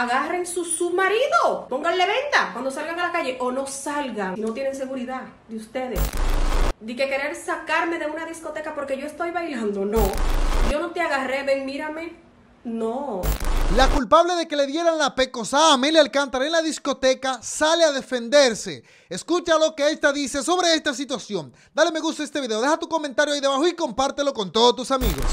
agarren su submarido, pónganle venta cuando salgan a la calle o no salgan no tienen seguridad de ustedes. Di que querer sacarme de una discoteca porque yo estoy bailando, no. Yo no te agarré, ven, mírame. No. La culpable de que le dieran la pecosada a Amelia Alcántara en la discoteca sale a defenderse. Escucha lo que esta dice sobre esta situación. Dale me gusta a este video, deja tu comentario ahí debajo y compártelo con todos tus amigos.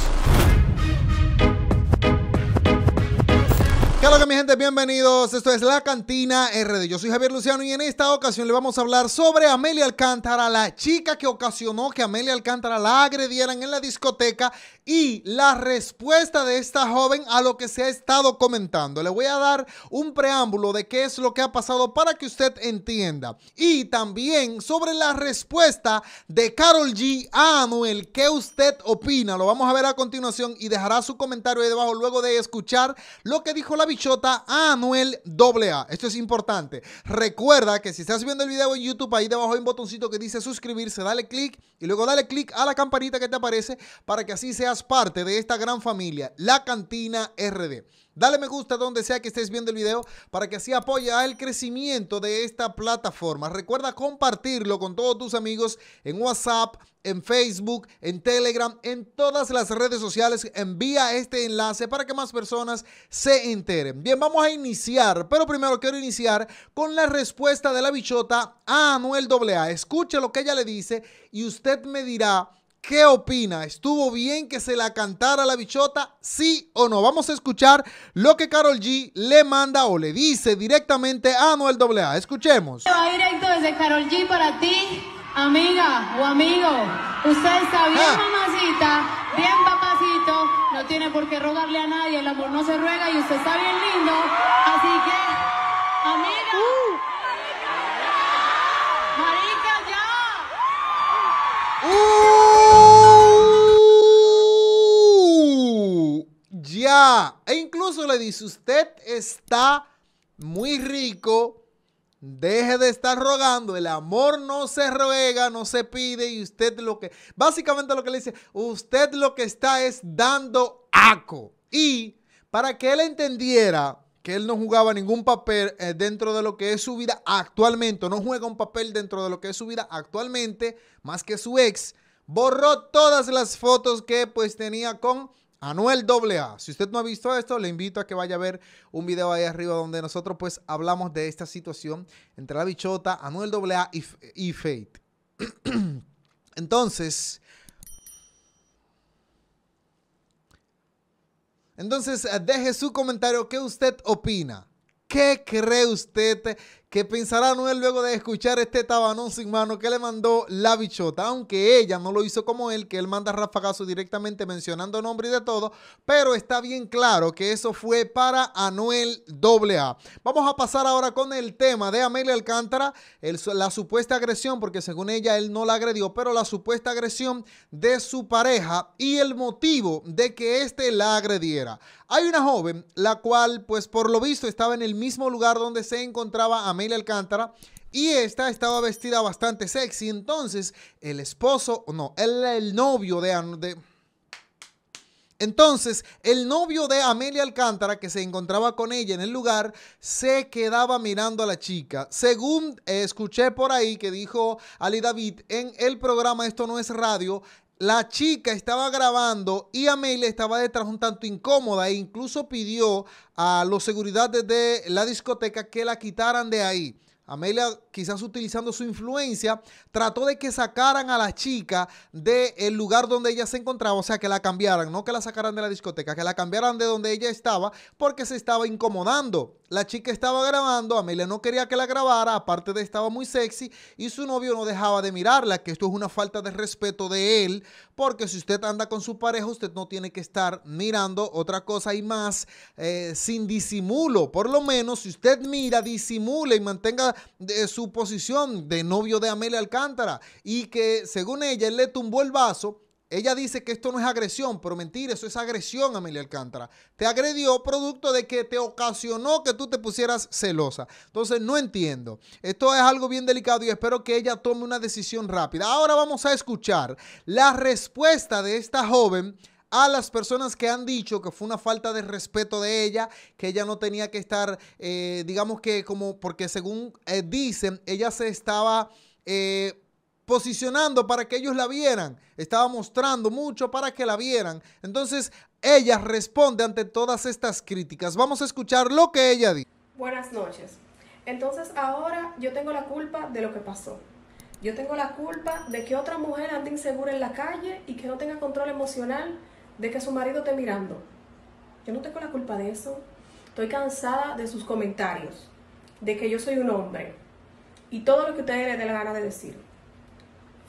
Hola mi gente, bienvenidos. Esto es La Cantina RD. Yo soy Javier Luciano y en esta ocasión le vamos a hablar sobre Amelia Alcántara, la chica que ocasionó que Amelia Alcántara la agredieran en la discoteca y la respuesta de esta joven a lo que se ha estado comentando. Le voy a dar un preámbulo de qué es lo que ha pasado para que usted entienda. Y también sobre la respuesta de Carol G a Anuel, ¿qué usted opina? Lo vamos a ver a continuación y dejará su comentario ahí debajo luego de escuchar lo que dijo la bichona Anuel AA. Esto es importante. Recuerda que si estás viendo el video en YouTube, ahí debajo hay un botoncito que dice suscribirse, dale click y luego dale click a la campanita que te aparece para que así seas parte de esta gran familia, la Cantina RD. Dale me gusta donde sea que estés viendo el video para que así apoya el crecimiento de esta plataforma. Recuerda compartirlo con todos tus amigos en WhatsApp, en Facebook, en Telegram, en todas las redes sociales. Envía este enlace para que más personas se enteren. Bien, vamos a iniciar, pero primero quiero iniciar con la respuesta de la bichota a Anuel AA. Escuche lo que ella le dice y usted me dirá ¿Qué opina? ¿Estuvo bien que se la cantara la bichota? ¿Sí o no? Vamos a escuchar lo que Carol G le manda o le dice directamente a Noel AA. Escuchemos. Va directo desde Carol G para ti, amiga o amigo. Usted está bien, ah. mamacita, bien, papacito. No tiene por qué rogarle a nadie. El amor no se ruega y usted está bien lindo. Así que, amiga. Uh. e incluso le dice, usted está muy rico, deje de estar rogando, el amor no se ruega, no se pide y usted lo que, básicamente lo que le dice, usted lo que está es dando aco. Y para que él entendiera que él no jugaba ningún papel eh, dentro de lo que es su vida actualmente, no juega un papel dentro de lo que es su vida actualmente, más que su ex, borró todas las fotos que pues tenía con Anuel AA. Si usted no ha visto esto, le invito a que vaya a ver un video ahí arriba donde nosotros pues hablamos de esta situación entre la bichota, Anuel AA y, y Fate. Entonces, entonces eh, deje su comentario qué usted opina. ¿Qué cree usted ¿Qué pensará Anuel luego de escuchar este tabanón sin mano que le mandó la bichota? Aunque ella no lo hizo como él, que él manda rafagazo directamente mencionando nombre y de todo, pero está bien claro que eso fue para Anuel AA. Vamos a pasar ahora con el tema de Amelia Alcántara, la supuesta agresión, porque según ella él no la agredió, pero la supuesta agresión de su pareja y el motivo de que éste la agrediera. Hay una joven, la cual pues por lo visto estaba en el mismo lugar donde se encontraba Amelia Amelia Alcántara y esta estaba vestida bastante sexy. Entonces, el esposo, no, el, el novio de, de, Entonces, el novio de Amelia Alcántara, que se encontraba con ella en el lugar, se quedaba mirando a la chica. Según eh, escuché por ahí que dijo Ali David en el programa Esto no es radio, la chica estaba grabando y Amelia estaba detrás un tanto incómoda e incluso pidió a los seguridades de la discoteca que la quitaran de ahí. Amelia, quizás utilizando su influencia, trató de que sacaran a la chica del lugar donde ella se encontraba, o sea, que la cambiaran, no que la sacaran de la discoteca, que la cambiaran de donde ella estaba porque se estaba incomodando. La chica estaba grabando, Amelia no quería que la grabara, aparte de estaba muy sexy y su novio no dejaba de mirarla, que esto es una falta de respeto de él, porque si usted anda con su pareja, usted no tiene que estar mirando otra cosa y más eh, sin disimulo. Por lo menos, si usted mira, disimule y mantenga su posición de novio de Amelia Alcántara y que según ella él le tumbó el vaso ella dice que esto no es agresión, pero mentira, eso es agresión, Amelia Alcántara. Te agredió producto de que te ocasionó que tú te pusieras celosa. Entonces, no entiendo. Esto es algo bien delicado y espero que ella tome una decisión rápida. Ahora vamos a escuchar la respuesta de esta joven a las personas que han dicho que fue una falta de respeto de ella, que ella no tenía que estar, eh, digamos que como, porque según eh, dicen, ella se estaba... Eh, posicionando para que ellos la vieran, estaba mostrando mucho para que la vieran. Entonces, ella responde ante todas estas críticas. Vamos a escuchar lo que ella dice. Buenas noches. Entonces ahora yo tengo la culpa de lo que pasó. Yo tengo la culpa de que otra mujer ande insegura en la calle y que no tenga control emocional de que su marido esté mirando. Yo no tengo la culpa de eso. Estoy cansada de sus comentarios, de que yo soy un hombre y todo lo que ustedes le dé la gana de decir.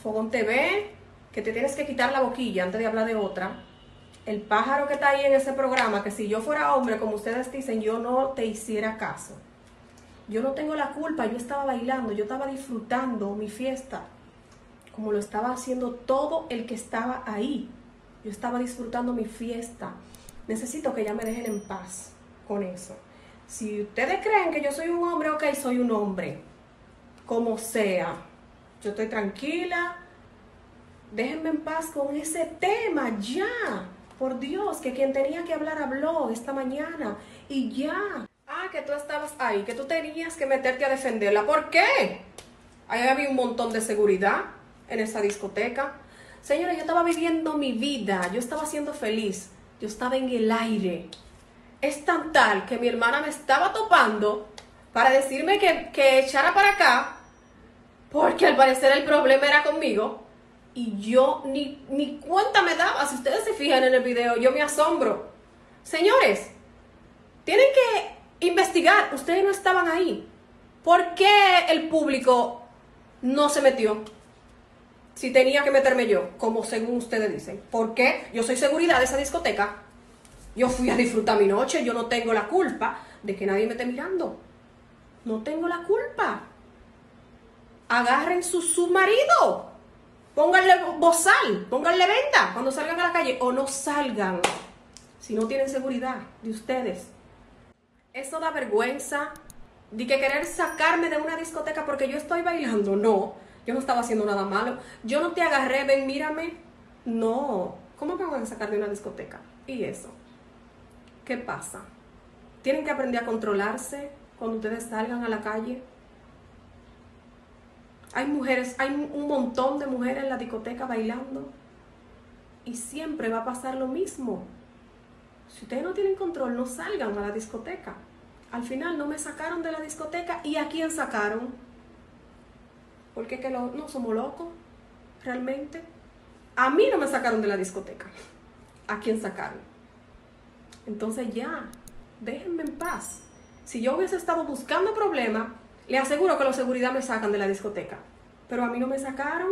Fogón TV, que te tienes que quitar la boquilla antes de hablar de otra. El pájaro que está ahí en ese programa, que si yo fuera hombre, como ustedes dicen, yo no te hiciera caso. Yo no tengo la culpa, yo estaba bailando, yo estaba disfrutando mi fiesta, como lo estaba haciendo todo el que estaba ahí. Yo estaba disfrutando mi fiesta. Necesito que ya me dejen en paz con eso. Si ustedes creen que yo soy un hombre, ok, soy un hombre, como sea yo estoy tranquila, déjenme en paz con ese tema ya. Por Dios, que quien tenía que hablar habló esta mañana y ya. Ah, que tú estabas ahí, que tú tenías que meterte a defenderla. ¿Por qué? Ahí había un montón de seguridad en esa discoteca. Señora, yo estaba viviendo mi vida, yo estaba siendo feliz, yo estaba en el aire. Es tan tal que mi hermana me estaba topando para decirme que, que echara para acá porque al parecer el problema era conmigo y yo ni, ni cuenta me daba. Si ustedes se fijan en el video, yo me asombro. Señores, tienen que investigar. Ustedes no estaban ahí. ¿Por qué el público no se metió? Si tenía que meterme yo, como según ustedes dicen. ¿Por qué? Yo soy seguridad de esa discoteca. Yo fui a disfrutar mi noche. Yo no tengo la culpa de que nadie me esté mirando. No tengo la culpa agarren su, submarido. marido. Pónganle bozal, pónganle venda cuando salgan a la calle o no salgan si no tienen seguridad de ustedes. Eso da vergüenza de que querer sacarme de una discoteca porque yo estoy bailando. No, yo no estaba haciendo nada malo. Yo no te agarré, ven, mírame. No, ¿cómo me van a sacar de una discoteca? Y eso. ¿Qué pasa? Tienen que aprender a controlarse cuando ustedes salgan a la calle hay mujeres, hay un montón de mujeres en la discoteca bailando y siempre va a pasar lo mismo. Si ustedes no tienen control, no salgan a la discoteca. Al final no me sacaron de la discoteca y a quién sacaron. Porque que no somos locos, realmente. A mí no me sacaron de la discoteca. ¿A quién sacaron? Entonces ya, déjenme en paz. Si yo hubiese estado buscando problemas, le aseguro que los seguridad me sacan de la discoteca. Pero a mí no me sacaron.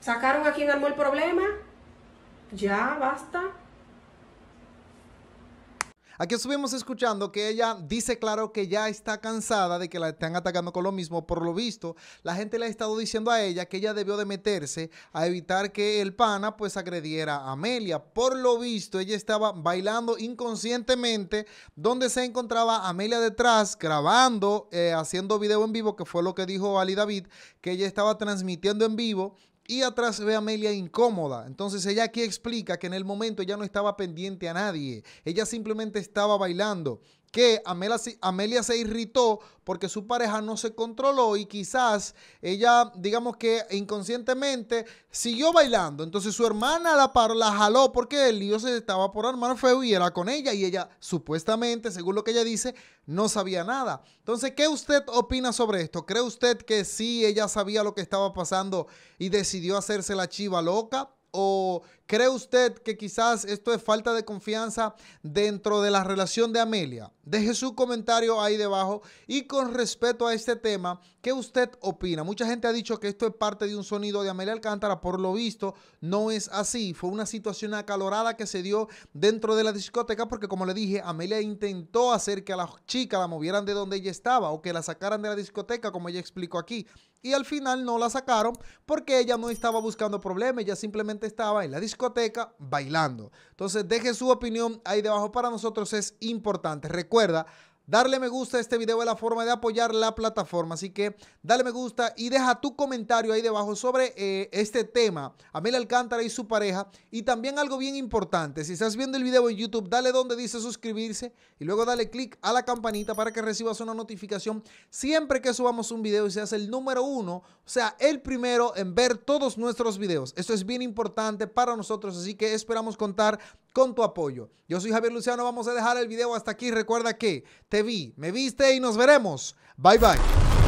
Sacaron a quien armó el problema. Ya, basta. Aquí estuvimos escuchando que ella dice claro que ya está cansada de que la están atacando con lo mismo. Por lo visto, la gente le ha estado diciendo a ella que ella debió de meterse a evitar que el pana pues agrediera a Amelia. Por lo visto, ella estaba bailando inconscientemente donde se encontraba Amelia detrás grabando, eh, haciendo video en vivo, que fue lo que dijo Ali David, que ella estaba transmitiendo en vivo y atrás ve a Amelia incómoda. Entonces ella aquí explica que en el momento ella no estaba pendiente a nadie, ella simplemente estaba bailando que Amelia, se irritó porque su pareja no se controló y quizás ella, digamos que inconscientemente, siguió bailando. Entonces su hermana la, paró, la jaló porque el lío se estaba por armar feo y era con ella y ella supuestamente, según lo que ella dice, no sabía nada. Entonces, ¿qué usted opina sobre esto? ¿Cree usted que sí, ella sabía lo que estaba pasando y decidió hacerse la chiva loca? ¿O cree usted que quizás esto es falta de confianza dentro de la relación de Amelia? Deje su comentario ahí debajo y con respecto a este tema, ¿qué usted opina? Mucha gente ha dicho que esto es parte de un sonido de Amelia Alcántara, por lo visto no es así. Fue una situación acalorada que se dio dentro de la discoteca porque como le dije, Amelia intentó hacer que a la chica la movieran de donde ella estaba o que la sacaran de la discoteca, como ella explicó aquí. Y al final no la sacaron porque ella no estaba buscando problemas, ella simplemente estaba en la discoteca bailando. Entonces deje su opinión ahí debajo para nosotros, es importante. Recuerda, Darle me gusta a este video es la forma de apoyar la plataforma, así que dale me gusta y deja tu comentario ahí debajo sobre eh, este tema, Amel Alcántara y su pareja. Y también algo bien importante, si estás viendo el video en YouTube, dale donde dice suscribirse y luego dale click a la campanita para que recibas una notificación siempre que subamos un video y seas el número uno, o sea, el primero en ver todos nuestros videos. Esto es bien importante para nosotros, así que esperamos contar con tu apoyo. Yo soy Javier Luciano, vamos a dejar el video hasta aquí. Recuerda que te vi, me viste y nos veremos. Bye bye.